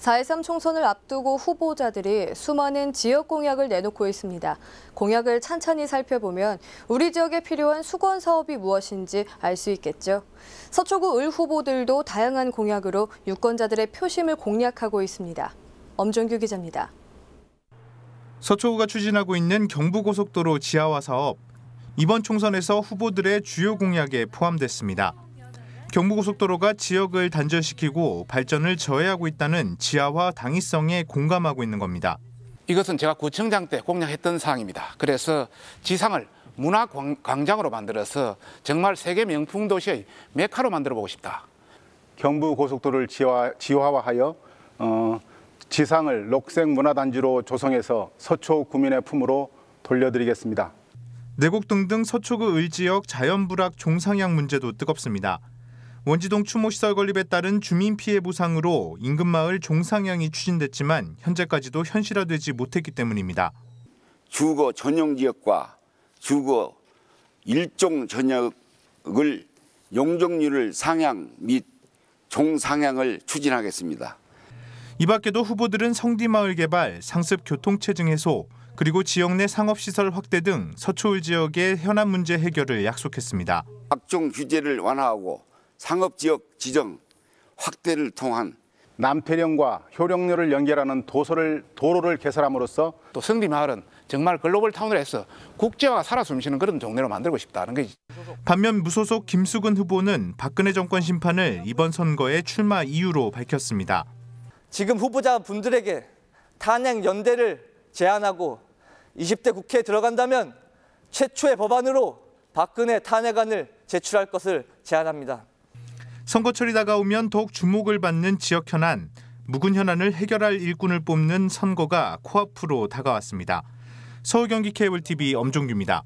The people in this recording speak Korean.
4.13 총선을 앞두고 후보자들이 수많은 지역 공약을 내놓고 있습니다. 공약을 찬찬히 살펴보면 우리 지역에 필요한 수건 사업이 무엇인지 알 수 있겠죠. 서초구 을 후보들도 다양한 공약으로 유권자들의 표심을 공략하고 있습니다. 엄정규 기자입니다. 서초구가 추진하고 있는 경부고속도로 지하화 사업, 이번 총선에서 후보들의 주요 공약에 포함됐습니다. 경부고속도로가 지역을 단절시키고 발전을 저해하고 있다는 지하와 당위성에 공감하고 있는 겁니다. 이것은 제가 구청장 때 공략했던 사항입니다. 그래서 지상을 문화 광장으로 만들어서 정말 세계 명품 도시의 메카로 만들어 보고 싶다. 경부 고속도로를 지화, 지화화하여 어, 지상을 녹색 문화 단지로 조성해서 서초 구민의 품으로 돌려드리겠습니다. 내곡동 등 서초구 을지역 자연불학 종상향 문제도 뜨겁습니다. 원지동 추모시설 건립에 따른 주민 피해 보상으로 인근 마을 종상향이 추진됐지만 현재까지도 현실화되지 못했기 때문입니다. 주거 전용 지역과 주거 일종 전역을 용적률을 상향 및 종상향을 추진하겠습니다. 이 밖에도 후보들은 성디마을 개발, 상습 교통체증 해소, 그리고 지역 내 상업시설 확대 등 서초울 지역의 현안 문제 해결을 약속했습니다. 각종 규제를 완화하고 상업지역 지정 확대를 통한 남태령과 효령로를 연결하는 도서를, 도로를 개설함으로써 또 성리마을은 정말 글로벌 타운을로서국제화 살아 숨쉬는 그런 동네로 만들고 싶다는 거지. 반면 무소속 김수근 후보는 박근혜 정권 심판을 이번 선거에 출마 이유로 밝혔습니다. 지금 후보자 분들에게 탄핵 연대를 제안하고 20대 국회에 들어간다면 최초의 법안으로 박근혜 탄핵안을 제출할 것을 제안합니다. 선거철이 다가오면 더욱 주목을 받는 지역 현안, 묵은 현안을 해결할 일꾼을 뽑는 선거가 코앞으로 다가왔습니다. 서울 경기 케이블 TV 엄종규입니다.